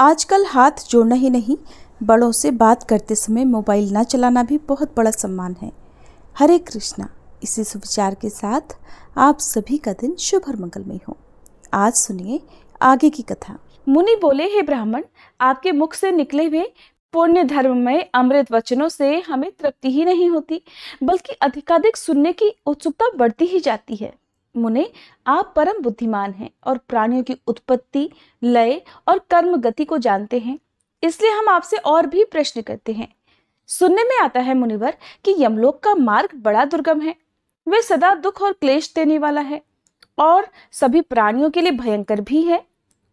आजकल हाथ जोड़ना ही नहीं बड़ों से बात करते समय मोबाइल ना चलाना भी बहुत बड़ा सम्मान है हरे कृष्णा इसी सुविचार के साथ आप सभी का दिन शुभ और मंगलमय हो आज सुनिए आगे की कथा मुनि बोले हे ब्राह्मण आपके मुख से निकले हुए पुण्य धर्म में अमृत वचनों से हमें तृप्ति ही नहीं होती बल्कि अधिकाधिक सुनने की उत्सुकता बढ़ती ही जाती है मुने आप परम बुद्धिमान हैं और प्राणियों की उत्पत्ति लय और कर्म गति को जानते हैं इसलिए हम आपसे और भी प्रश्न करते हैं सुनने में आता है मुनिवर कि यमलोक का मार्ग बड़ा दुर्गम है वह सदा दुख और क्लेश देने वाला है और सभी प्राणियों के लिए भयंकर भी है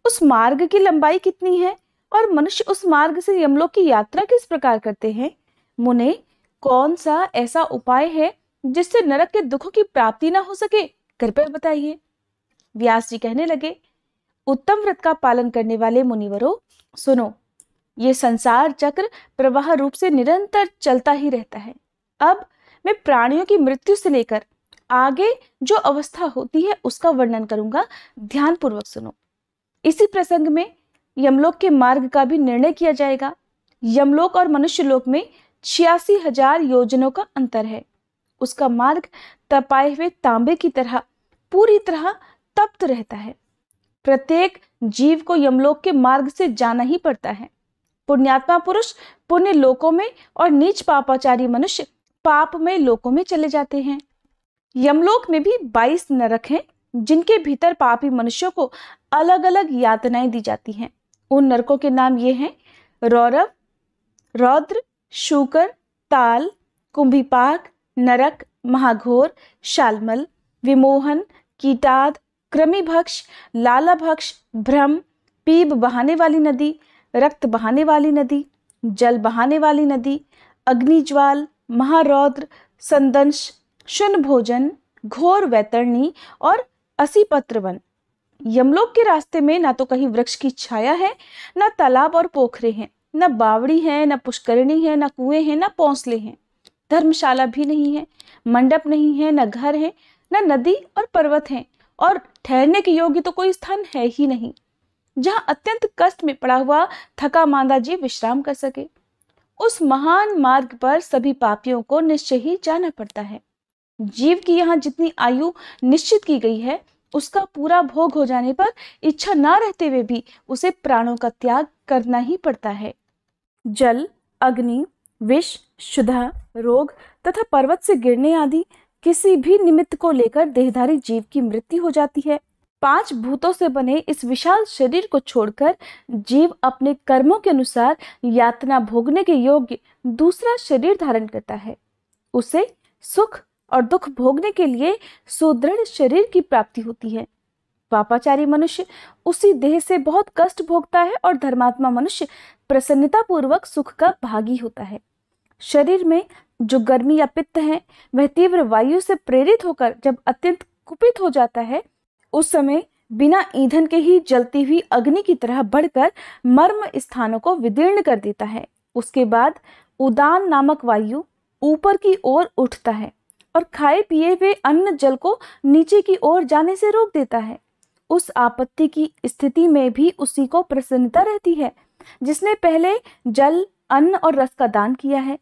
उस मार्ग की लंबाई कितनी है और मनुष्य उस मार्ग से यमलोक की यात्रा किस प्रकार करते हैं मुने कौन सा ऐसा उपाय है जिससे नरक के दुखों की प्राप्ति ना हो सके कृपया बताइए व्यास जी कहने लगे उत्तम व्रत का पालन करने वाले मुनिवरों सुनो ये संसार चक्र प्रवाह रूप से निरंतर चलता ही रहता है अब मैं प्राणियों की मृत्यु से लेकर आगे जो अवस्था होती है उसका वर्णन करूंगा ध्यान पूर्वक सुनो इसी प्रसंग में यमलोक के मार्ग का भी निर्णय किया जाएगा यमलोक और मनुष्य लोक में छियासी हजार योजनों का अंतर है उसका मार्ग तपाए हुए तांबे की तरह पूरी तरह तप्त रहता है प्रत्येक जीव को यमलोक के मार्ग से जाना ही पड़ता है पुण्यात्मा पुरुष पुण्य लोकों में और नीच पापाचारी मनुष्य पाप में लोकों में चले जाते हैं यमलोक में भी 22 नरक हैं जिनके भीतर पापी मनुष्यों को अलग अलग यातनाएं दी जाती हैं उन नरकों के नाम ये हैं रौरव रौद्र शुकर ताल कुंभीपाक नरक महाघोर शालमल विमोहन कीटाद कृमिभक्ष लालाभक्ष भ्रम पीब बहाने वाली नदी रक्त बहाने वाली नदी जल बहाने वाली नदी अग्निज्वाल महारौद्र संदंश शुन भोजन घोर वैतरणी और असीपत्र वन यमलोक के रास्ते में ना तो कहीं वृक्ष की छाया है ना तालाब और पोखरे हैं न बावड़ी है न पुष्करणी है न कुएं हैं न पौंसले हैं धर्मशाला भी नहीं है मंडप नहीं है न घर है न नदी और पर्वत है और ठहरने के योग्य तो कोई स्थान है ही नहीं जहाँ अत्यंत कष्ट में पड़ा हुआ थका मांदा जीव विश्राम कर सके उस महान मार्ग पर सभी पापियों को निश्चय ही जाना पड़ता है जीव की यहाँ जितनी आयु निश्चित की गई है उसका पूरा भोग हो जाने पर इच्छा ना रहते हुए भी उसे प्राणों का त्याग करना ही पड़ता है जल अग्नि विष शुदा रोग तथा पर्वत से गिरने आदि किसी भी निमित्त को लेकर देहधारी जीव की मृत्यु हो जाती है पांच भूतों से बने इस विशाल शरीर को छोड़कर जीव अपने कर्मों के अनुसार यातना भोगने के योग्य दूसरा शरीर धारण करता है उसे सुख और दुख भोगने के लिए सुदृढ़ शरीर की प्राप्ति होती है पापाचारी मनुष्य उसी देह से बहुत कष्ट भोगता है और धर्मात्मा मनुष्य प्रसन्नतापूर्वक सुख का भागी होता है शरीर में जो गर्मी या पित्त है वह तीव्र वायु से प्रेरित होकर जब अत्यंत कुपित हो जाता है उस समय बिना ईंधन के ही जलती हुई अग्नि की तरह बढ़कर मर्म स्थानों को विदीर्ण कर देता है उसके बाद उदान नामक वायु ऊपर की ओर उठता है और खाए पिए हुए अन्न जल को नीचे की ओर जाने से रोक देता है उस आपत्ति की स्थिति में भी उसी को प्रसन्नता रहती है जिसने पहले जल अन्न और रस का दान किया है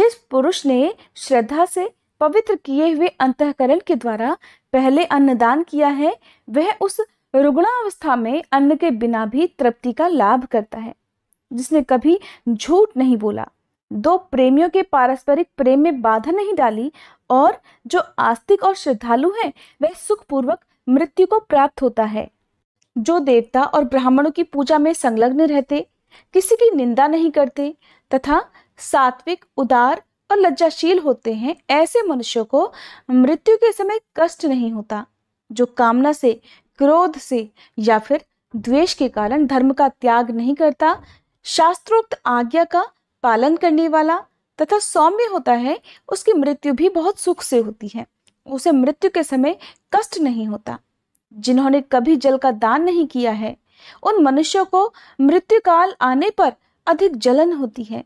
जिस पुरुष ने श्रद्धा से पवित्र किए हुए अंतकरण के द्वारा पहले अन्न दान किया है वह उस रुग्णावस्था में अन्न के बिना भी तृप्ति का लाभ करता है जिसने कभी झूठ नहीं बोला दो प्रेमियों के पारस्परिक प्रेम में बाधा नहीं डाली और जो आस्तिक और श्रद्धालु हैं वह सुखपूर्वक मृत्यु को प्राप्त होता है जो देवता और ब्राह्मणों की पूजा में संलग्न रहते किसी की निंदा नहीं करते तथा सात्विक उदार और लज्जाशील होते हैं ऐसे मनुष्यों को मृत्यु के समय कष्ट नहीं होता जो कामना से क्रोध से या फिर द्वेष के कारण धर्म का त्याग नहीं करता शास्त्रोक्त आज्ञा का पालन करने वाला तथा सौम्य होता है उसकी मृत्यु भी बहुत सुख से होती है उसे मृत्यु के समय कष्ट नहीं होता जिन्होंने कभी जल का दान नहीं किया है उन मनुष्यों को मृत्यु काल आने पर अधिक जलन होती है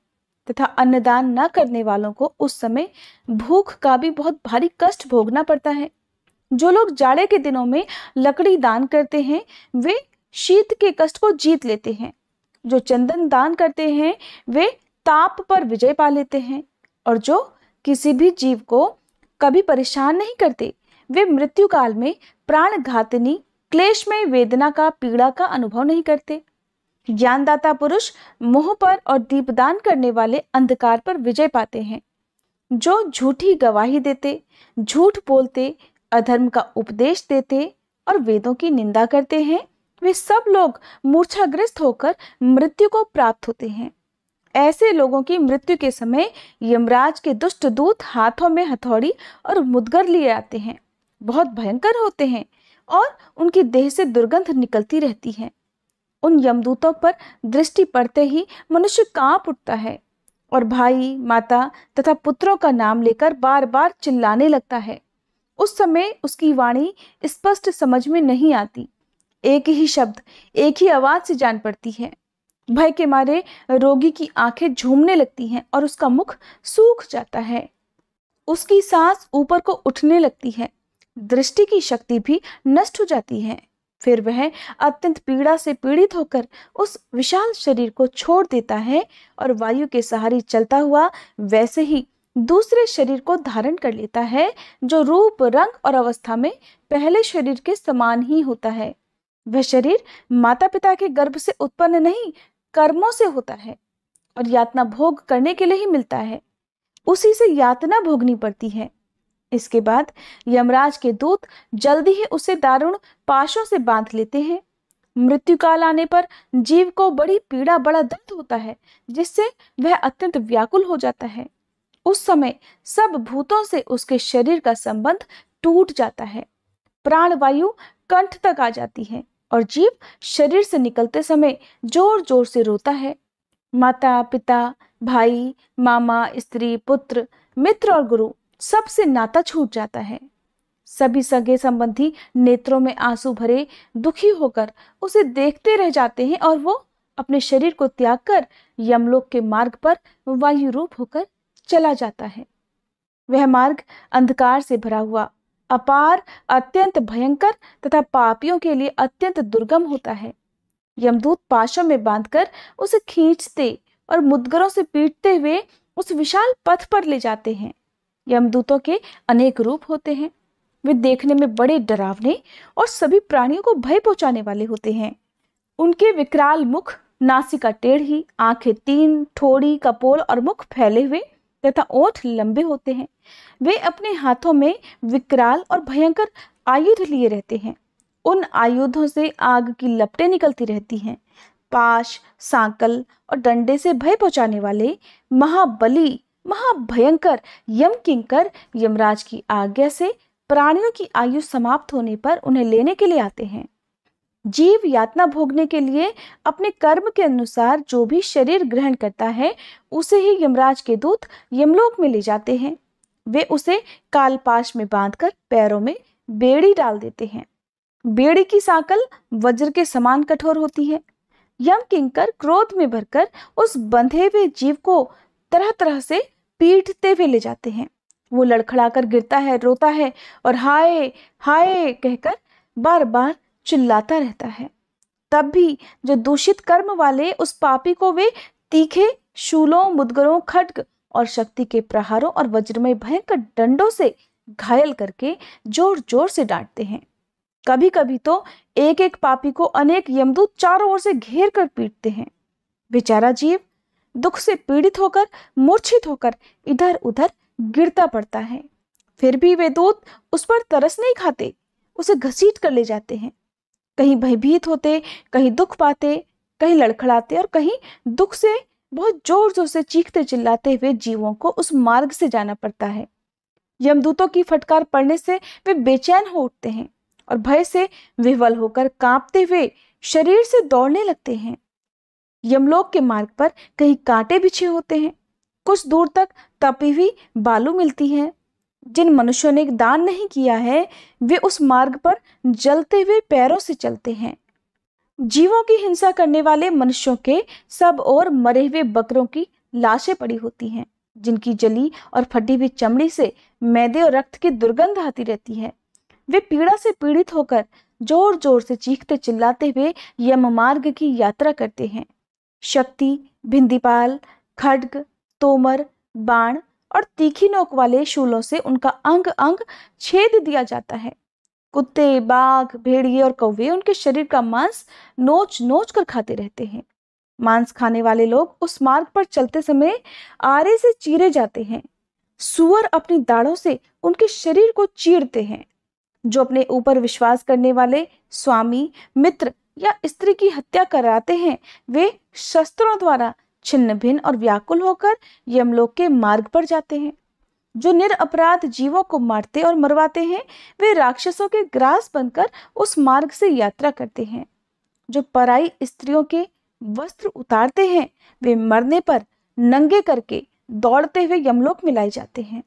तथा अन्नदान न करने वालों को उस समय भूख का भी बहुत भारी कष्ट भोगना पड़ता है जो लोग जाड़े के दिनों में लकड़ी दान करते हैं वे शीत के कष्ट को जीत लेते हैं जो चंदन दान करते हैं वे ताप पर विजय पा लेते हैं और जो किसी भी जीव को कभी परेशान नहीं करते वे मृत्यु काल में प्राण घातनी क्लेश में वेदना का पीड़ा का अनुभव नहीं करते ज्ञानदाता पुरुष मोह पर और दीपदान करने वाले अंधकार पर विजय पाते हैं जो झूठी गवाही देते झूठ बोलते अधर्म का उपदेश देते और वेदों की निंदा करते हैं वे सब लोग मूर्छाग्रस्त होकर मृत्यु को प्राप्त होते हैं ऐसे लोगों की मृत्यु के समय यमराज के दुष्ट दूत हाथों में हथौड़ी और मुदगर लिए आते हैं बहुत भयंकर होते हैं और उनकी देह से दुर्गंध निकलती रहती है उन यमदूतों पर दृष्टि पड़ते ही मनुष्य कांप उठता है और भाई माता तथा पुत्रों का नाम लेकर बार बार चिल्लाने लगता है उस समय उसकी वाणी स्पष्ट समझ में नहीं आती एक ही शब्द एक ही आवाज से जान पड़ती है भय के मारे रोगी की आंखें झूमने लगती हैं और उसका मुख सूख जाता है उसकी सांस ऊपर को उठने लगती है दृष्टि की शक्ति भी नष्ट हो जाती है फिर वह अत्यंत पीड़ा से पीड़ित होकर उस विशाल शरीर को छोड़ देता है और वायु के सहारे चलता हुआ वैसे ही दूसरे शरीर को धारण कर लेता है जो रूप रंग और अवस्था में पहले शरीर के समान ही होता है वह शरीर माता पिता के गर्भ से उत्पन्न नहीं कर्मों से होता है और यातना भोग करने के लिए ही मिलता है उसी से यातना भोगनी पड़ती है इसके बाद यमराज के दूत जल्दी ही उसे दारुण पाशों से बांध लेते हैं मृत्यु काल आने पर जीव को बड़ी पीड़ा बड़ा दर्द होता है जिससे वह अत्यंत व्याकुल हो जाता है उस समय सब भूतों से उसके शरीर का संबंध टूट जाता है प्राण वायु कंठ तक आ जाती है और जीव शरीर से निकलते समय जोर जोर से रोता है माता पिता भाई मामा स्त्री पुत्र मित्र और गुरु सबसे नाता छूट जाता है सभी सगे संबंधी नेत्रों में आंसू भरे दुखी होकर उसे देखते रह जाते हैं और वो अपने शरीर को त्याग कर यमलोक के मार्ग पर वायु रूप होकर चला जाता है वह मार्ग अंधकार से भरा हुआ अपार अत्यंत भयंकर तथा पापियों के लिए अत्यंत दुर्गम होता है यमदूत पाशों में बांधकर उसे खींचते और मुदगरों से पीटते हुए उस विशाल पथ पर ले जाते हैं यमदूतों के अनेक रूप होते हैं वे देखने में बड़े डरावने और सभी प्राणियों को भय पहुंचाने वाले होते हैं उनके विकराल मुख नासिका टेढ़ी आंखें तीन ठोड़ी कपोल और मुख फैले हुए तथा ओठ लंबे होते हैं वे अपने हाथों में विकराल और भयंकर आयुध लिए रहते हैं उन आयुधों से आग की लपटें निकलती रहती हैं पाश सांकल और डंडे से भय पहुंचाने वाले महाबली महाभयंकर यम किंकर यमराज की आज्ञा से प्राणियों की आयु समाप्त होने पर उन्हें लेने के लिए आते हैं जीव यातना भोगने के लिए अपने कर्म के अनुसार जो भी शरीर ग्रहण करता है उसे ही यमराज के दूत यमलोक में ले जाते हैं वे उसे कालपाश में बांधकर पैरों में बेड़ी डाल देते हैं बेड़ी की साकल वज्र के समान कठोर होती है यम किंकर क्रोध में भरकर उस बंधे हुए जीव को तरह तरह से पीटते हुए ले जाते हैं वो लड़खड़ाकर गिरता है रोता है और हाय हाय कहकर बार बार चिल्लाता रहता है तब भी जो दूषित कर्म वाले उस पापी को वे तीखे शूलों मुदगरों खड्ग और शक्ति के प्रहारों और वज्रमय भयंकर डंडों से घायल करके जोर जोर से डांटते हैं कभी कभी तो एक एक पापी को अनेक यमदूत चारों ओर से घेर कर पीटते हैं बेचारा जीव दुख से पीड़ित होकर मूर्छित होकर इधर उधर गिरता पड़ता है फिर भी वे दूत उस पर तरस नहीं खाते उसे घसीट कर ले जाते हैं कहीं भयभीत होते कहीं दुख पाते कहीं लड़खड़ाते और कहीं दुख से बहुत जोर जोर से चीखते चिल्लाते हुए जीवों को उस मार्ग से जाना पड़ता है यमदूतों की फटकार पड़ने से वे बेचैन हो उठते हैं और भय से विह्वल होकर कांपते हुए शरीर से दौड़ने लगते हैं यमलोक के मार्ग पर कहीं कांटे बिछे होते हैं कुछ दूर तक तपी हुई बालू मिलती है जिन मनुष्यों ने दान नहीं किया है वे उस मार्ग पर जलते हुए पैरों से चलते हैं जीवों की हिंसा करने वाले मनुष्यों के सब और मरे हुए बकरों की लाशें पड़ी होती हैं जिनकी जली और फटी हुई चमड़ी से मैदे और रक्त की दुर्गंध आती रहती है वे पीड़ा से पीड़ित होकर जोर जोर से चीखते चिल्लाते हुए यम मार्ग की यात्रा करते हैं शक्ति भिंदीपाल खड्ग तोमर बाण और तीखी नोक वाले शूलों से उनका अंग अंग छेद दिया जाता है कुत्ते बाघ भेड़िए और कौवे उनके शरीर का मांस नोच नोच कर खाते रहते हैं मांस खाने वाले लोग उस मार्ग पर चलते समय आरे से चीरे जाते हैं सुअर अपनी दाढ़ों से उनके शरीर को चीरते हैं जो अपने ऊपर विश्वास करने वाले स्वामी मित्र या स्त्री की हत्या कराते हैं वे शस्त्रों द्वारा छिन्न भिन्न और व्याकुल होकर यमलोक के मार्ग पर जाते हैं जो निर अपराध जीवों को मारते और मरवाते हैं वे राक्षसों के ग्रास बनकर उस मार्ग से यात्रा करते हैं जो पराई स्त्रियों के वस्त्र उतारते हैं वे मरने पर नंगे करके दौड़ते हुए यमलोक में लाए जाते हैं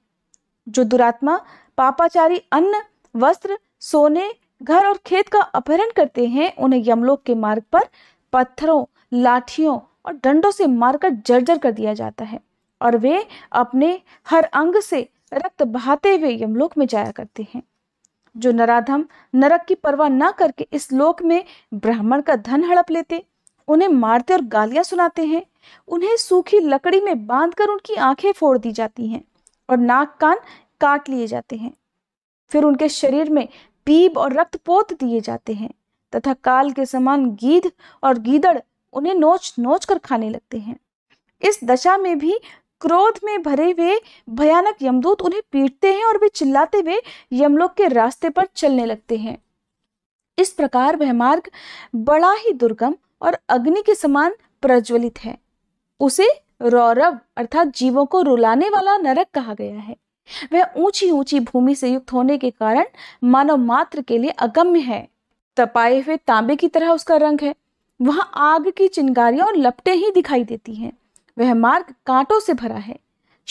जो दुरात्मा पापाचारी अन्न वस्त्र सोने घर और खेत का अपहरण करते हैं उन्हें यमलोक के मार्ग पर पत्थरों लाठियों और डंडों से मारकर जर्जर कर दिया जाता है और वे अपने हर अंग से रक्त बहाते हुए यमलोक में जाया करते हैं जो नराधम नरक की परवाह न करके इस लोक में ब्राह्मण का धन हड़प लेते उन्हें मारते और गालियां सुनाते हैं उन्हें सूखी लकड़ी में बांधकर उनकी आंखें फोड़ दी जाती हैं और नाक कान काट लिए जाते हैं फिर उनके शरीर में पीप और रक्त पोत दिए जाते हैं तथा काल के समान गीध और गीदड़ उन्हें नोच नोच कर खाने लगते हैं इस दशा में भी क्रोध में भरे हुए भयानक यमदूत उन्हें पीटते हैं और वे चिल्लाते हुए यमलोक के रास्ते पर चलने लगते हैं इस प्रकार वह मार्ग बड़ा ही दुर्गम और अग्नि के समान प्रज्वलित है उसे रौरव अर्थात जीवों को रुलाने वाला नरक कहा गया है वह ऊंची ऊंची भूमि से युक्त होने के कारण मानव मात्र के लिए अगम्य है तपाए हुए तांबे की तरह उसका रंग है वहाँ आग की चिंगारियाँ और लपटे ही दिखाई देती हैं वह मार्ग कांटों से भरा है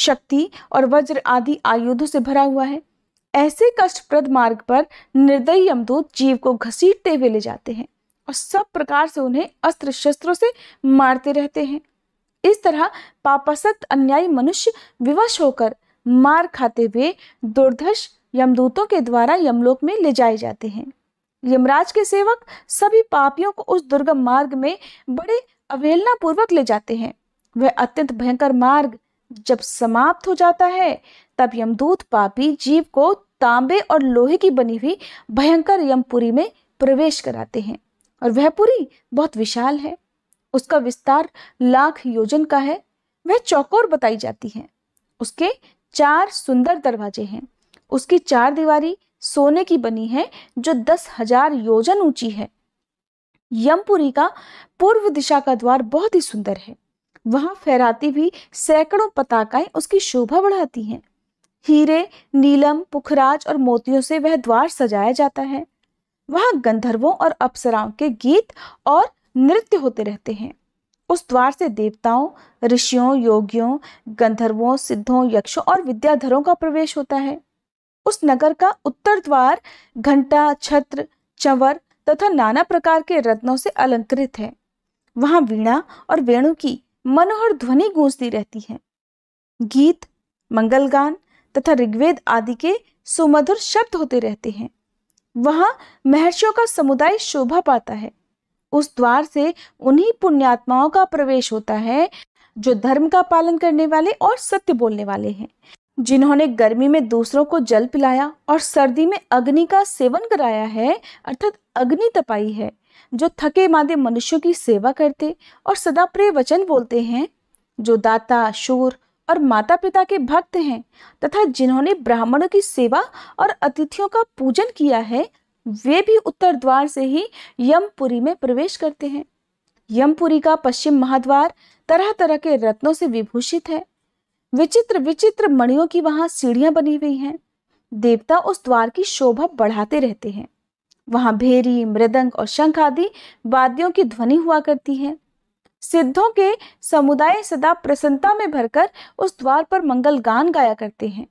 शक्ति और वज्र आदि आयुधों से भरा हुआ है ऐसे कष्टप्रद मार्ग पर निर्दयी यमदूत जीव को घसीटते हुए ले जाते हैं और सब प्रकार से उन्हें अस्त्र शस्त्रों से मारते रहते हैं इस तरह पापसत अन्यायी मनुष्य विवश होकर मार खाते हुए दुर्धश यमदूतों के द्वारा यमलोक में ले जाए जाते हैं यमराज के सेवक सभी पापियों को उस दुर्गम मार्ग में बड़े अवहेलना पूर्वक ले जाते हैं वह अत्यंत भयंकर मार्ग जब समाप्त हो जाता है तब यमदूत पापी जीव को तांबे और लोहे की बनी हुई भयंकर यमपुरी में प्रवेश कराते हैं और वह पुरी बहुत विशाल है उसका विस्तार लाख योजन का है वह चौकोर बताई जाती है उसके चार सुंदर दरवाजे हैं उसकी चार दीवारी सोने की बनी है जो दस हजार योजन ऊंची है यमपुरी का पूर्व दिशा का द्वार बहुत ही सुंदर है वहां फहराती भी सैकड़ों पताकाएं उसकी शोभा बढ़ाती हैं हीरे नीलम पुखराज और मोतियों से वह द्वार सजाया जाता है वहां गंधर्वों और अप्सराओं के गीत और नृत्य होते रहते हैं उस द्वार से देवताओं ऋषियों योगियों गंधर्वों सिद्धों यक्षों और विद्याधरों का प्रवेश होता है उस नगर का उत्तर द्वार घंटा छत्र चंवर तथा नाना प्रकार के रत्नों से अलंकृत है वहां वीणा और वेणु की मनोहर ध्वनि गूंजती रहती है गीत मंगलगान तथा ऋग्वेद आदि के सुमधुर शब्द होते रहते हैं वहां महर्षियों का समुदाय शोभा पाता है उस द्वार से उन्हीं पुण्यात्माओं का प्रवेश होता है जो धर्म का पालन करने वाले और सत्य बोलने वाले हैं जिन्होंने गर्मी में दूसरों को जल पिलाया और सर्दी में अग्नि का सेवन कराया है अर्थात अग्नि तपाई है जो थके मादे मनुष्यों की सेवा करते और सदा प्रिय वचन बोलते हैं जो दाता शूर और माता पिता के भक्त हैं तथा जिन्होंने ब्राह्मणों की सेवा और अतिथियों का पूजन किया है वे भी उत्तर द्वार से ही यमपुरी में प्रवेश करते हैं यमपुरी का पश्चिम महाद्वार तरह तरह के रत्नों से विभूषित है विचित्र विचित्र मणियों की वहां सीढ़ियां बनी हुई हैं देवता उस द्वार की शोभा बढ़ाते रहते हैं वहां भेरी मृदंग और शंख आदि वाद्यों की ध्वनि हुआ करती है सिद्धों के समुदाय सदा प्रसन्नता में भरकर उस द्वार पर मंगल गान गाया करते हैं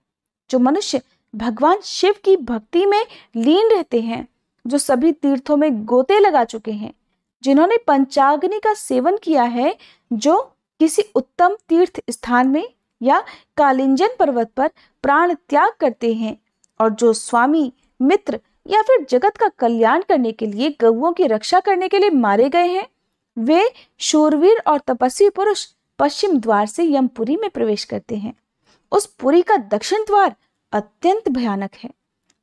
जो मनुष्य भगवान शिव की भक्ति में लीन रहते हैं जो सभी तीर्थों में गोते लगा चुके हैं जिन्होंने पंचाग्नि का सेवन किया है जो किसी उत्तम तीर्थ स्थान में या कालिंजन पर्वत पर प्राण त्याग करते हैं और जो स्वामी मित्र या फिर जगत का कल्याण करने के लिए गऊओं की रक्षा करने के लिए मारे गए हैं वे शूरवीर और तपस्वी पुरुष पश्चिम द्वार से यमपुरी में प्रवेश करते हैं उस पुरी का दक्षिण द्वार अत्यंत भयानक है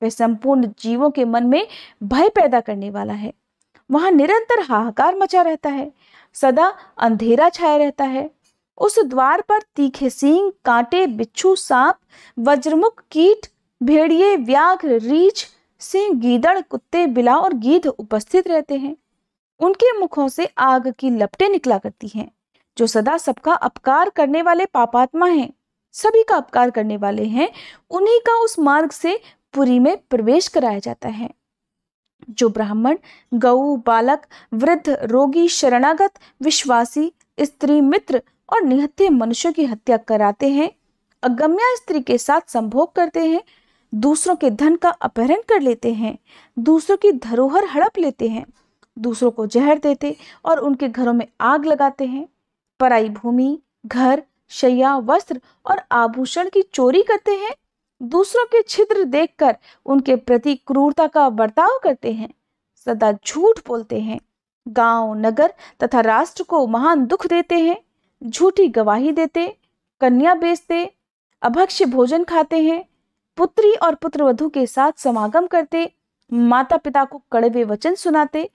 वह संपूर्ण जीवों के मन में भय पैदा करने वाला है वहां निरंतर हाहाकार मचा रहता है सदा अंधेरा छाया रहता है उस द्वार पर तीखे सींग कांटे बिच्छू सांप वज्रमुख कीट भेड़िए व्याघ्र रीछ सिंह गीदड़ कुत्ते बिला और गीध उपस्थित रहते हैं उनके मुखों से आग की लपटें निकला करती हैं जो सदा सबका अपकार करने वाले पापात्मा हैं सभी का अपकार करने वाले हैं उन्हीं का उस मार्ग से पुरी में प्रवेश कराया जाता है जो ब्राह्मण गऊ बालक वृद्ध रोगी शरणागत विश्वासी स्त्री मित्र और निहत्ते मनुष्यों की हत्या कराते हैं अगम्या स्त्री के साथ संभोग करते हैं दूसरों के धन का अपहरण कर लेते हैं दूसरों की धरोहर हड़प लेते हैं दूसरों को जहर देते और उनके घरों में आग लगाते हैं पराई भूमि घर शैया वस्त्र और आभूषण की चोरी करते हैं दूसरों के छिद्र देखकर उनके प्रति क्रूरता का बर्ताव करते हैं सदा झूठ बोलते हैं गांव, नगर तथा राष्ट्र को महान दुख देते हैं झूठी गवाही देते कन्या बेचते अभक्ष्य भोजन खाते हैं पुत्री और पुत्रवधु के साथ समागम करते माता पिता को कड़वे वचन सुनाते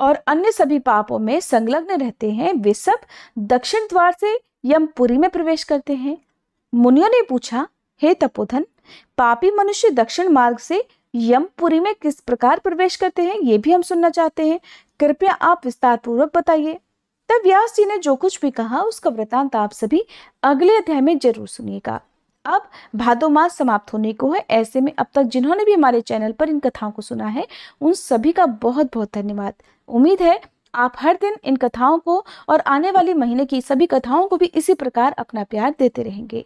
और अन्य सभी पापों में संलग्न रहते हैं वे सब दक्षिण द्वार से यमपुरी में प्रवेश करते हैं मुनियों ने पूछा हे तपोधन पापी मनुष्य दक्षिण मार्ग से यमपुरी में किस प्रकार प्रवेश करते हैं ये भी हम सुनना चाहते हैं कृपया आप विस्तार पूर्वक बताइए तब व्यास जी ने जो कुछ भी कहा उसका वृतांत आप सभी अगले अध्याय में जरूर सुनिएगा अब भादो मास समाप्त होने को है ऐसे में अब तक जिन्होंने भी हमारे चैनल पर इन कथाओं को सुना है उन सभी का बहुत बहुत धन्यवाद उम्मीद है आप हर दिन इन कथाओं को और आने वाले महीने की सभी कथाओं को भी इसी प्रकार अपना प्यार देते रहेंगे